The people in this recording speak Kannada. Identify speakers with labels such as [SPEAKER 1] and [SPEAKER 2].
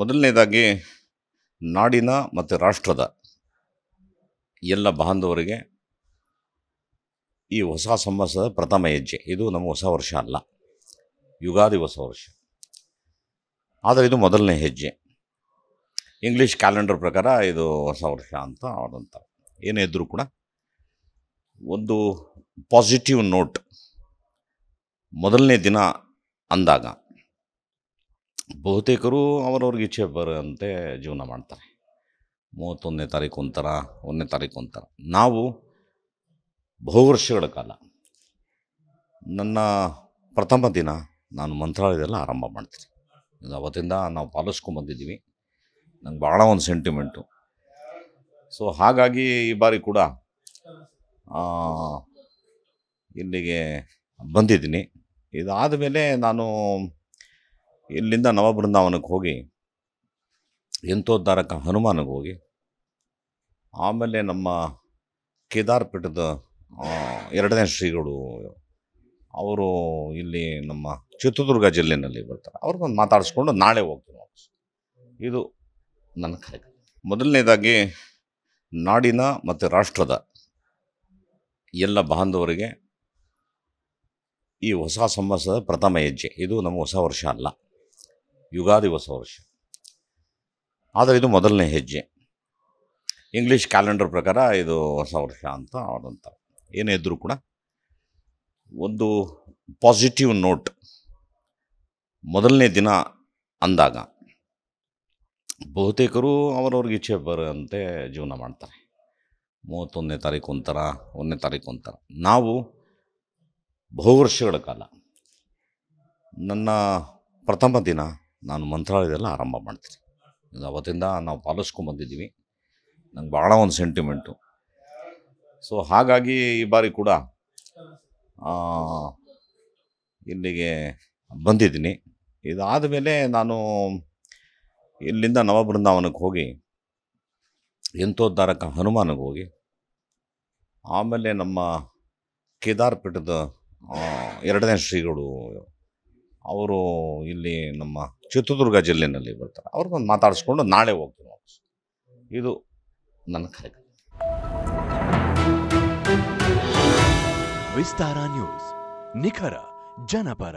[SPEAKER 1] ಮೊದಲನೇದಾಗಿ ನಾಡಿನ ಮತ್ತು ರಾಷ್ಟ್ರದ ಎಲ್ಲ ಬಾಂಧವರಿಗೆ ಈ ಹೊಸ ಸಂವತ್ಸರದ ಪ್ರಥಮ ಹೆಜ್ಜೆ ಇದು ನಮ್ಮ ಹೊಸ ವರ್ಷ ಅಲ್ಲ ಯುಗಾದಿ ಹೊಸ ವರ್ಷ ಆದರೆ ಇದು ಮೊದಲನೇ ಹೆಜ್ಜೆ ಇಂಗ್ಲೀಷ್ ಕ್ಯಾಲೆಂಡರ್ ಪ್ರಕಾರ ಇದು ಹೊಸ ವರ್ಷ ಅಂತ ಆದಂಥ ಏನೇ ಇದ್ದರೂ ಕೂಡ ಒಂದು ಪಾಸಿಟಿವ್ ನೋಟ್ ಮೊದಲನೇ ದಿನ ಅಂದಾಗ ಬಹುತೇಕರು ಅವರವ್ರಿಗೆ ಇಚ್ಛೆ ಬರುವಂತೆ ಜೀವನ ಮಾಡ್ತಾರೆ ಮೂವತ್ತೊಂದನೇ ತಾರೀಕು ಒಂಥರ ಒಂದನೇ ತಾರೀಕು ಒಂಥರ ನಾವು ಬಹುವರ್ಷಗಳ ಕಾಲ ನನ್ನ ಪ್ರಥಮ ದಿನ ನಾನು ಮಂತ್ರಾಲಯದಲ್ಲ ಆರಂಭ ಮಾಡ್ತೀನಿ ಅವತ್ತಿಂದ ನಾವು ಬಂದಿದ್ದೀವಿ ನಂಗೆ ಭಾಳ ಒಂದು ಸೆಂಟಿಮೆಂಟು ಸೊ ಹಾಗಾಗಿ ಈ ಬಾರಿ ಕೂಡ ಇಲ್ಲಿಗೆ ಬಂದಿದ್ದೀನಿ ಇದಾದ ಮೇಲೆ ನಾನು ಇಲ್ಲಿಂದ ನವಬೃಂದಾವನಕ್ಕೆ ಹೋಗಿ ಎಂಥೋದ್ದಾರಕ ಹನುಮಾನಕ್ಕೆ ಹೋಗಿ ಆಮೇಲೆ ನಮ್ಮ ಕೇದಾರ್ಪೀಠದ ಎರಡನೇ ಶ್ರೀಗಳು ಅವರು ಇಲ್ಲಿ ನಮ್ಮ ಚಿತ್ರದುರ್ಗ ಜಿಲ್ಲೆಯಲ್ಲಿ ಬರ್ತಾರೆ ಬಂದು ಮಾತಾಡಿಸ್ಕೊಂಡು ನಾಳೆ ಹೋಗ್ತೀನಿ ಇದು ನನ್ನ ಕಾರ್ಯಕ್ರಮ ಮೊದಲನೇದಾಗಿ ನಾಡಿನ ಮತ್ತು ರಾಷ್ಟ್ರದ ಎಲ್ಲ ಬಾಂಧವರಿಗೆ ಈ ಹೊಸ ಸಂವತ್ಸರದ ಪ್ರಥಮ ಹೆಜ್ಜೆ ಇದು ನಮ್ಮ ಹೊಸ ವರ್ಷ ಅಲ್ಲ ಯುಗಾದಿ ಹೊಸ ವರ್ಷ ಆದರೆ ಇದು ಮೊದಲನೇ ಹೆಜ್ಜೆ ಇಂಗ್ಲೀಷ್ ಕ್ಯಾಲೆಂಡರ್ ಪ್ರಕಾರ ಇದು ಹೊಸ ವರ್ಷ ಅಂತ ಅವರಂತ ಏನೇ ಇದ್ದರೂ ಕೂಡ ಒಂದು ಪಾಸಿಟಿವ್ ನೋಟ್ ಮೊದಲನೇ ದಿನ ಅಂದಾಗ ಬಹುತೇಕರು ಅವರವ್ರಿಗೆ ಇಚ್ಛೆ ಬರೋಂತೆ ಜೀವನ ಮಾಡ್ತಾರೆ ಮೂವತ್ತೊಂದನೇ ತಾರೀಕು ಒಂಥರ ಒಂದನೇ ತಾರೀಕು ಒಂಥರ ನಾವು ಬಹು ವರ್ಷಗಳ ಕಾಲ ನನ್ನ ಪ್ರಥಮ ದಿನ ನಾನು ಮಂತ್ರಾಲಯದಲ್ಲ ಆರಂಭ ಮಾಡ್ತೀನಿ ಅವತ್ತಿಂದ ನಾವು ಪಾಲಿಸ್ಕೊಂಬಂದಿದ್ದೀವಿ ನಂಗೆ ಭಾಳ ಒಂದು ಸೆಂಟಿಮೆಂಟು ಸೊ ಹಾಗಾಗಿ ಈ ಬಾರಿ ಕೂಡ ಇಲ್ಲಿಗೆ ಬಂದಿದ್ದೀನಿ ಇದಾದ ಮೇಲೆ ನಾನು ಇಲ್ಲಿಂದ ನವಬೃಂದಾವನಕ್ಕೆ ಹೋಗಿ ಎಂಥೋದ್ಧಾರಕ ಹನುಮಾನಕ್ಕೆ ಹೋಗಿ ಆಮೇಲೆ ನಮ್ಮ ಕೇದಾರ್ಪೀಠದ ಎರಡನೇ ಶ್ರೀಗಳು ಅವರು ಇಲ್ಲಿ ನಮ್ಮ ಚಿತ್ರದುರ್ಗ ಜಿಲ್ಲೆಯಲ್ಲಿ ಬರ್ತಾರೆ ಅವ್ರನ್ನ ಮಾತಾಡಿಸ್ಕೊಂಡು ನಾಳೆ ಹೋಗ್ತೀವಿ ವಾಪಸ್ ಇದು ನನ್ನ ಕಾರ್ಯಕ್ರಮ ವಿಸ್ತಾರ ನ್ಯೂಸ್ ನಿಖರ ಜನಪರ